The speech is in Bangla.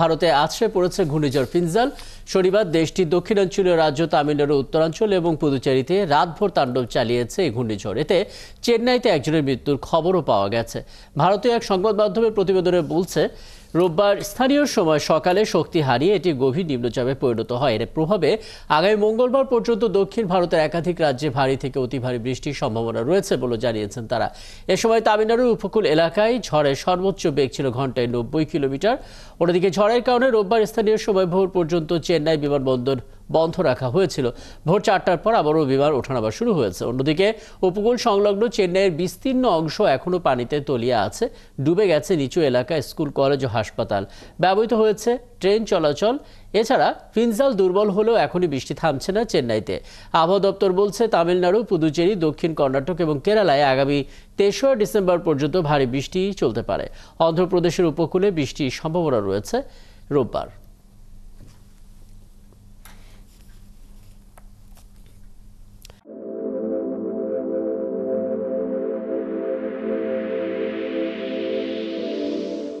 ভারতে আছড়ে পড়েছে ঘূর্ণিঝড় ফিনজাল শনিবার দেশটির দক্ষিণাঞ্চলীয় রাজ্য তামিলনাড়ু উত্তরাঞ্চল এবং পুদুচেরিতে রাতভর তাণ্ডব চালিয়েছে এই ঘূর্ণিঝড় এতে চেন্নাইতে একজনের মৃত্যুর খবরও পাওয়া গেছে ভারতীয় এক সংবাদ মাধ্যমের প্রতিবেদনে বলছে রোববার স্থানীয় সময় সকালে শক্তি হারিয়ে এটি গভীর নিম্নচাপে পরিণত হয় এর প্রভাবে আগামী মঙ্গলবার পর্যন্ত দক্ষিণ ভারতের একাধিক রাজ্যে ভারী থেকে অতি ভারী বৃষ্টির সম্ভাবনা রয়েছে বলে জানিয়েছেন তারা এ সময় তামিলনাড়ুর উপকূল এলাকায় ঝড়ের সর্বোচ্চ বেগ ছিল ঘন্টায় নব্বই কিলোমিটার অন্যদিকে ঝড়ের কারণে রোববার স্থানীয় সময় ভোর পর্যন্ত চেন্নাই বিমানবন্দর বন্ধ রাখা হয়েছিল ভোর চারটার পর আবারও বিমান ওঠানাবার শুরু হয়েছে অন্যদিকে উপকূল সংলগ্ন চেন্নাইয়ের বিস্তীর্ণ অংশ এখনও পানিতে তলিয়ে আছে ডুবে গেছে নিচু এলাকা স্কুল কলেজ ও হাসপাতাল ব্যবহৃত হয়েছে ট্রেন চলাচল এছাড়া ফিনজাল দুর্বল হলেও এখনই বৃষ্টি থামছে না চেন্নাইতে আবহাওয়া দপ্তর বলছে তামিলনাড়ু পুদুচেরি দক্ষিণ কর্ণাটক এবং কেরালায় আগামী তেসরা ডিসেম্বর পর্যন্ত ভারী বৃষ্টি চলতে পারে অন্ধ্রপ্রদেশের উপকূলে বৃষ্টির সম্ভাবনা রয়েছে রোববার